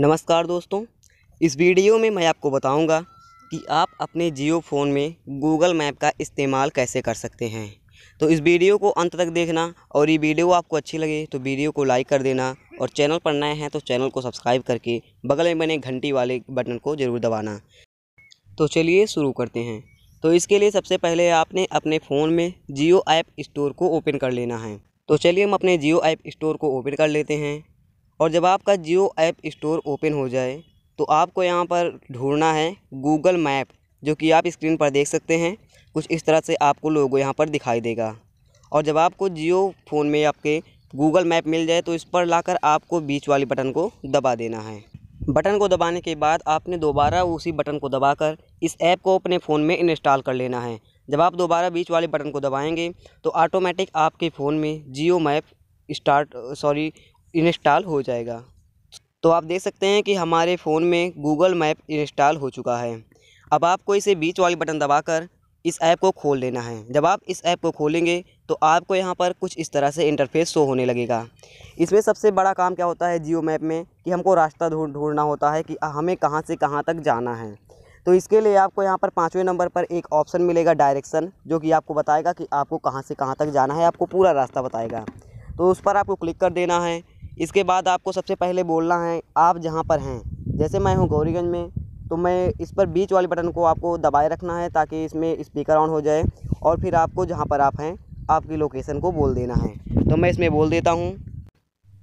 नमस्कार दोस्तों इस वीडियो में मैं आपको बताऊंगा कि आप अपने जियो फ़ोन में गूगल मैप का इस्तेमाल कैसे कर सकते हैं तो इस वीडियो को अंत तक देखना और ये वीडियो आपको अच्छी लगे तो वीडियो को लाइक कर देना और चैनल पर नए हैं तो चैनल को सब्सक्राइब करके बगल में बने घंटी वाले बटन को ज़रूर दबाना तो चलिए शुरू करते हैं तो इसके लिए सबसे पहले आपने अपने फ़ोन में जियो ऐप स्टोर को ओपन कर लेना है तो चलिए हम अपने जियो ऐप स्टोर को ओपन कर लेते हैं और जब आपका जियो ऐप स्टोर ओपन हो जाए तो आपको यहाँ पर ढूंढना है गूगल मैप जो कि आप स्क्रीन पर देख सकते हैं कुछ इस तरह से आपको लोगो यहाँ पर दिखाई देगा और जब आपको जियो फ़ोन में आपके गूगल मैप मिल जाए तो इस पर लाकर आपको बीच वाली बटन को दबा देना है बटन को दबाने के बाद आपने दोबारा उसी बटन को दबाकर इस ऐप को अपने फ़ोन में इंस्टॉल कर लेना है जब आप दोबारा बीच वाले बटन को दबाएंगे तो ऑटोमेटिक आपके फ़ोन में Jio map start sorry install हो जाएगा तो आप देख सकते हैं कि हमारे फ़ोन में गूगल मैप इंस्टॉल हो चुका है अब आपको इसे बीच वाली बटन दबाकर इस ऐप को खोल लेना है जब आप इस ऐप को खोलेंगे तो आपको यहाँ पर कुछ इस तरह से इंटरफेस शो होने लगेगा इसमें सबसे बड़ा काम क्या होता है जियो मैप में कि हमको रास्ता ढूंढ ढूंढना होता है कि हमें कहाँ से कहाँ तक जाना है तो इसके लिए आपको यहाँ पर पाँचवें नंबर पर एक ऑप्शन मिलेगा डायरेक्शन जो कि आपको बताएगा कि आपको कहाँ से कहाँ तक जाना है आपको पूरा रास्ता बताएगा तो उस पर आपको क्लिक कर देना है इसके बाद आपको सबसे पहले बोलना है आप जहाँ पर हैं जैसे मैं हूँ गौरीगंज में तो मैं इस पर बीच वाले बटन को आपको दबाए रखना है ताकि इसमें स्पीकर ऑन हो जाए और फिर आपको जहाँ पर आप हैं आपकी लोकेशन को बोल देना है तो मैं इसमें बोल देता हूँ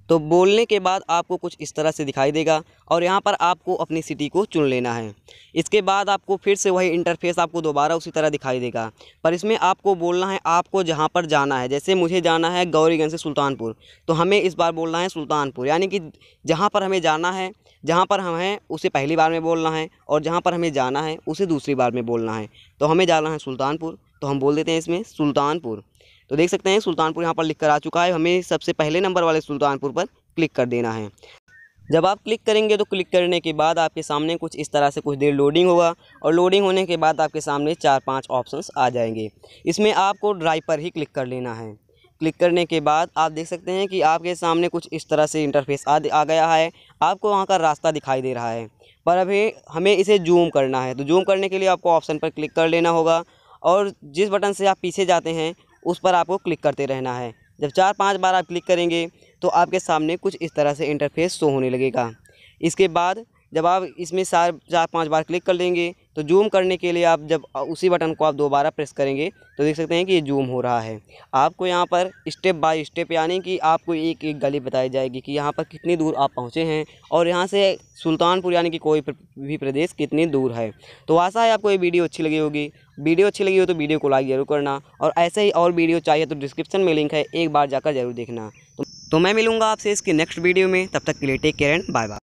तो बोलने के बाद आपको कुछ इस तरह से दिखाई देगा और यहाँ पर आपको अपनी सिटी को चुन लेना है इसके बाद आपको फिर से वही इंटरफेस आपको दोबारा उसी तरह दिखाई देगा पर इसमें आपको बोलना है आपको जहाँ पर जाना है जैसे मुझे जाना है गौरीगंज से सुल्तानपुर तो हमें इस बार बोलना है सुल्तानपुर यानी कि जहाँ पर हमें जाना है जहाँ पर हम हैं उसे पहली बार में बोलना है और जहाँ पर हमें जाना है उसे दूसरी बार में बोलना है तो हमें जाना है सुल्तानपुर तो हम बोल देते हैं इसमें सुल्तानपुर तो देख सकते हैं सुल्तानपुर यहाँ पर लिख कर आ चुका है हमें सबसे पहले नंबर वाले सुल्तानपुर पर क्लिक कर देना है जब आप क्लिक करेंगे तो क्लिक करने के बाद आपके सामने कुछ इस तरह से कुछ देर लोडिंग होगा और लोडिंग होने के बाद आपके सामने चार पांच ऑप्शंस आ जाएंगे इसमें आपको ड्राइव पर ही क्लिक कर लेना है क्लिक करने के बाद आप देख सकते हैं कि आपके सामने कुछ इस तरह से इंटरफेस आ आ गया है आपको वहाँ का रास्ता दिखाई दे रहा है पर अभी हमें इसे जूम करना है तो जूम करने के लिए आपको ऑप्शन पर क्लिक कर लेना होगा और जिस बटन से आप पीछे जाते हैं उस पर आपको क्लिक करते रहना है जब चार पाँच बार आप क्लिक करेंगे तो आपके सामने कुछ इस तरह से इंटरफेस शो होने लगेगा इसके बाद जब आप इसमें चार चार पाँच बार क्लिक कर लेंगे तो जूम करने के लिए आप जब उसी बटन को आप दोबारा प्रेस करेंगे तो देख सकते हैं कि ये जूम हो रहा है आपको यहाँ पर स्टेप बाय स्टेप यानी कि आपको एक एक गली बताई जाएगी कि यहाँ पर कितनी दूर आप पहुँचे हैं और यहाँ से सुल्तानपुर यानी कि कोई भी प्रदेश कितनी दूर है तो आशा है आपको ये वीडियो अच्छी लगी होगी वीडियो अच्छी लगी हो तो वीडियो को लाइक ज़रूर करना और ऐसे ही और वीडियो चाहिए तो डिस्क्रिप्शन में लिंक है एक बार जाकर ज़रूर देखना तो, तो मैं मिलूँगा आपसे इसके नेक्स्ट वीडियो में तब तक के लिए take care and bye bye